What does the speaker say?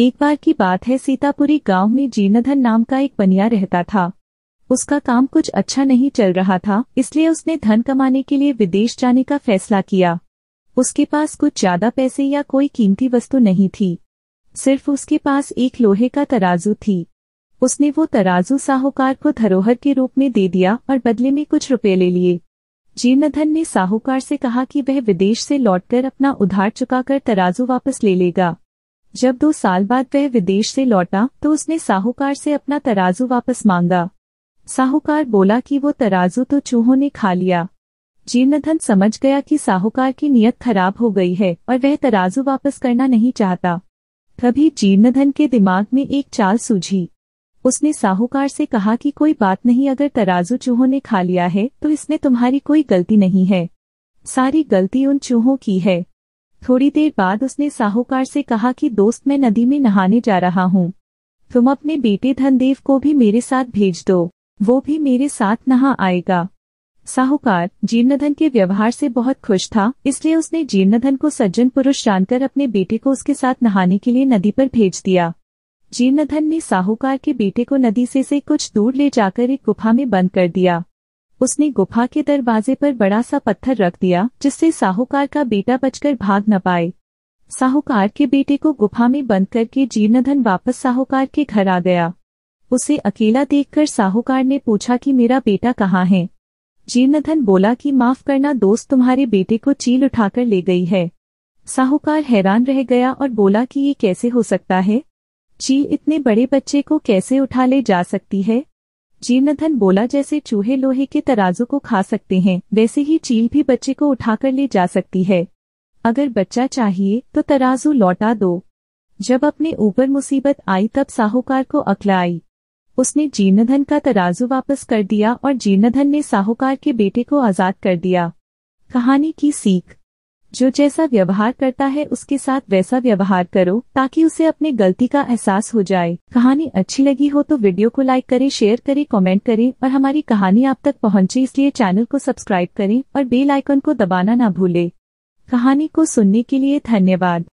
एक बार की बात है सीतापुरी गांव में जीर्णधन नाम का एक बनिया रहता था उसका काम कुछ अच्छा नहीं चल रहा था इसलिए उसने धन कमाने के लिए विदेश जाने का फैसला किया उसके पास कुछ ज्यादा पैसे या कोई कीमती वस्तु नहीं थी सिर्फ उसके पास एक लोहे का तराजू थी उसने वो तराजू साहूकार को धरोहर के रूप में दे दिया और बदले में कुछ रुपए ले लिए जीर्णधन ने साहूकार से कहा कि वह विदेश से लौटकर अपना उधार चुकाकर तराजू वापस ले लेगा जब दो साल बाद वह विदेश से लौटा तो उसने साहूकार से अपना तराजू वापस मांगा साहूकार बोला कि वो तराजू तो चूहों ने खा लिया जीर्णधन समझ गया कि साहूकार की नीयत खराब हो गई है और वह तराजू वापस करना नहीं चाहता तभी जीर्णधन के दिमाग में एक चाल सूझी उसने साहूकार से कहा कि कोई बात नहीं अगर तराजू चूहों ने खा लिया है तो इसमें तुम्हारी कोई गलती नहीं है सारी गलती उन चूहों की है थोड़ी देर बाद उसने साहूकार से कहा कि दोस्त मैं नदी में नहाने जा रहा हूँ तुम अपने बेटे धनदेव को भी मेरे साथ भेज दो वो भी मेरे साथ नहा आएगा साहूकार जीर्णधन के व्यवहार से बहुत खुश था इसलिए उसने जीर्णधन को सज्जन पुरुष जानकर अपने बेटे को उसके साथ नहाने के लिए नदी पर भेज दिया जीर्णधन ने साहूकार के बेटे को नदी से से कुछ दूर ले जाकर एक गुफा में बंद कर दिया उसने गुफा के दरवाजे पर बड़ा सा पत्थर रख दिया जिससे साहूकार का बेटा बचकर भाग न पाए साहूकार के बेटे को गुफा में बंद करके जीर्णधन वापस साहूकार के घर आ गया उसे अकेला देखकर साहूकार ने पूछा कि मेरा बेटा कहाँ है जीर्णधन बोला कि माफ करना दोस्त तुम्हारे बेटे को चील उठाकर ले गई है साहूकार हैरान रह गया और बोला कि ये कैसे हो सकता है चील इतने बड़े बच्चे को कैसे उठा ले जा सकती है जीर्णधन बोला जैसे चूहे लोहे के तराजू को खा सकते हैं वैसे ही चील भी बच्चे को उठाकर ले जा सकती है अगर बच्चा चाहिए तो तराजू लौटा दो जब अपने ऊपर मुसीबत आई तब साहूकार को अकल आई उसने जीर्णधन का तराजू वापस कर दिया और जीर्णधन ने साहूकार के बेटे को आजाद कर दिया कहानी की सीख जो जैसा व्यवहार करता है उसके साथ वैसा व्यवहार करो ताकि उसे अपने गलती का एहसास हो जाए कहानी अच्छी लगी हो तो वीडियो को लाइक करें शेयर करें कमेंट करें और हमारी कहानी आप तक पहुंचे इसलिए चैनल को सब्सक्राइब करें और बेल आइकन को दबाना ना भूलें कहानी को सुनने के लिए धन्यवाद